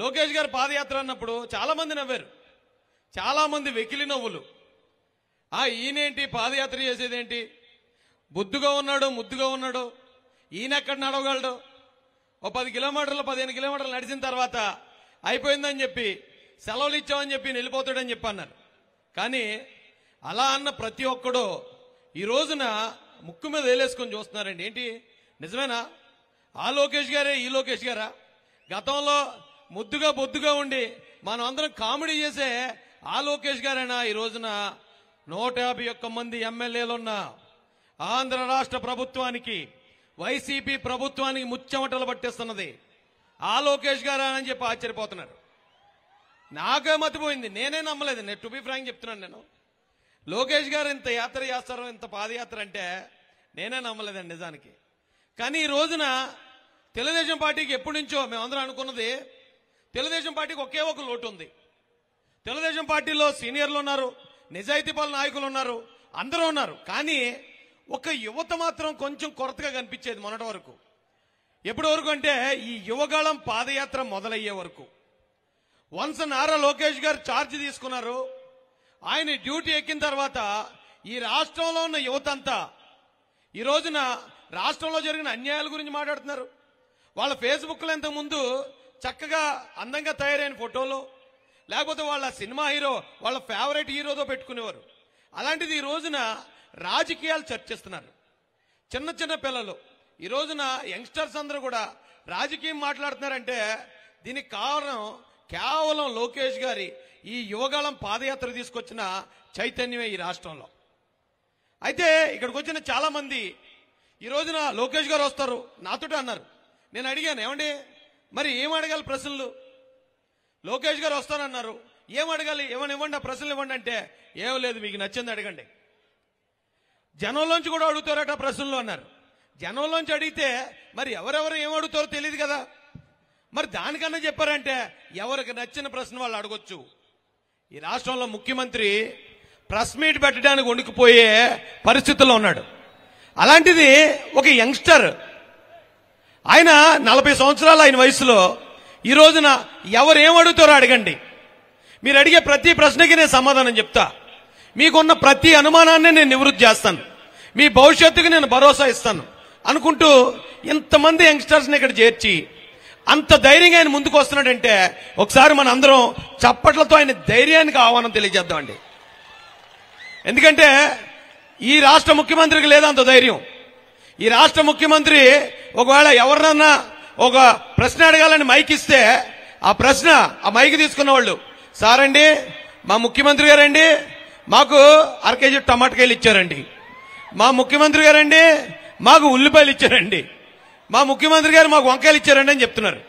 లోకేష్ గారు పాదయాత్ర అన్నప్పుడు చాలామంది నవ్వారు చాలామంది వెకిలి నవ్వులు ఆ ఈయనేంటి పాదయాత్ర చేసేదేంటి బుద్దుగా ఉన్నాడు ముద్దుగా ఉన్నాడు ఈయన ఎక్కడ నడవగలడు ఓ పది కిలోమీటర్లు పదిహేను కిలోమీటర్లు నడిచిన తర్వాత అయిపోయిందని చెప్పి సెలవులు ఇచ్చామని చెప్పి వెళ్ళిపోతాడని చెప్పి అన్నారు కానీ అలా అన్న ప్రతి ఒక్కడు ఈ రోజున ముక్కు మీద వేలేసుకొని చూస్తున్నారండి ఏంటి నిజమేనా ఆ లోకేష్ గారే ఈ లోకేష్ గారా గతంలో ముద్దుగా బొద్దుగా ఉండి మనం అందరం కామెడీ చేసే ఆ లోకేష్ గారైనా ఈ రోజున నూట యాభై ఒక్క మంది ఎమ్మెల్యేలున్న ఆంధ్ర రాష్ట్ర ప్రభుత్వానికి వైసీపీ ప్రభుత్వానికి ముచ్చమటలు పట్టేస్తున్నది ఆ లోకేష్ గారు అని చెప్పి ఆశ్చర్యపోతున్నారు నాకే మతిపోయింది నేనే నమ్మలేదు నేను టు బి ఫ్రాంక్ చెప్తున్నాను నేను లోకేష్ గారు ఇంత యాత్ర చేస్తారో ఇంత పాదయాత్ర అంటే నేనే నమ్మలేదండి నిజానికి కానీ ఈ రోజున తెలుగుదేశం పార్టీకి ఎప్పటి నుంచో మేమందరం అనుకున్నది తెలుగుదేశం పార్టీకి ఒకే ఒక లోటు ఉంది తెలుగుదేశం పార్టీలో సీనియర్లు ఉన్నారు నిజాయితీ నాయకులు ఉన్నారు అందరూ ఉన్నారు కానీ ఒక యువత మాత్రం కొంచెం కొరతగా కనిపించేది మొన్నటి వరకు ఎప్పటి వరకు అంటే ఈ యువగాళం పాదయాత్ర మొదలయ్యే వరకు వంశ నారా లోకేష్ గారు ఛార్జ్ తీసుకున్నారు ఆయన డ్యూటీ ఎక్కిన తర్వాత ఈ రాష్ట్రంలో ఉన్న యువత అంతా ఈ రోజున రాష్ట్రంలో జరిగిన అన్యాయాల గురించి మాట్లాడుతున్నారు వాళ్ళ ఫేస్బుక్లో ఇంతకుముందు చక్కగా అందంగా తయారైన ఫోటోలో లేకపోతే వాళ్ళ సినిమా హీరో వాళ్ళ ఫేవరెట్ హీరోతో పెట్టుకునేవారు అలాంటిది ఈ రోజున రాజకీయాలు చర్చిస్తున్నారు చిన్న చిన్న పిల్లలు ఈ రోజున యంగ్స్టర్స్ అందరూ కూడా రాజకీయం మాట్లాడుతున్నారంటే దీనికి కారణం కేవలం లోకేష్ గారి ఈ యువగాలం పాదయాత్ర తీసుకొచ్చిన చైతన్యమే ఈ రాష్ట్రంలో అయితే ఇక్కడికి వచ్చిన చాలామంది ఈ రోజున లోకేష్ గారు వస్తారు నాతోటే అన్నారు నేను అడిగాను ఏమండి మరి ఏం అడగాలి ప్రశ్నలు లోకేష్ గారు వస్తానన్నారు ఏం అడగాలి ఏమని ఇవ్వండి ఆ ప్రశ్నలు ఇవ్వండి అంటే ఏం లేదు మీకు నచ్చింది అడగండి జనంలోంచి కూడా అడుగుతారట ప్రశ్నలు అన్నారు జనంలోంచి అడిగితే మరి ఎవరెవరు ఏం అడుగుతారో తెలియదు కదా మరి దానికన్నా చెప్పారంటే ఎవరికి నచ్చిన ప్రశ్న వాళ్ళు అడగొచ్చు ఈ రాష్ట్రంలో ముఖ్యమంత్రి ప్రెస్ మీట్ పెట్టడానికి వణుకుపోయే పరిస్థితుల్లో ఉన్నాడు అలాంటిది ఒక యంగ్స్టర్ ఆయన నలభై సంవత్సరాలు ఆయన వయసులో ఈ రోజున ఎవరేం అడుగుతారో అడగండి మీరు అడిగే ప్రతి ప్రశ్నకి నేను సమాధానం చెప్తా మీకున్న ప్రతి అనుమానాన్ని నేను నివృత్తి చేస్తాను మీ భవిష్యత్తుకు నేను భరోసా ఇస్తాను అనుకుంటూ ఇంతమంది యంగ్స్టర్స్ని ఇక్కడ చేర్చి అంత ధైర్యంగా ఆయన ముందుకు వస్తున్నాడంటే ఒకసారి మన అందరం చప్పట్లతో ఆయన ధైర్యానికి ఆహ్వానం తెలియజేద్దామండి ఎందుకంటే ఈ రాష్ట్ర ముఖ్యమంత్రికి లేదా అంత ధైర్యం ఈ రాష్ట్ర ముఖ్యమంత్రి ఒకవేళ ఎవరినన్నా ఒక ప్రశ్న అడగాలని మైక్ ఇస్తే ఆ ప్రశ్న ఆ మైక్ తీసుకున్న వాళ్ళు సారండి మా ముఖ్యమంత్రి గారండి మాకు అరకేజీ టమాటకాయలు ఇచ్చారండి మా ముఖ్యమంత్రి గారండి మాకు ఉల్లిపాయలు ఇచ్చారండి మా ముఖ్యమంత్రి గారు మాకు వంకాయలు ఇచ్చారండి అని చెప్తున్నారు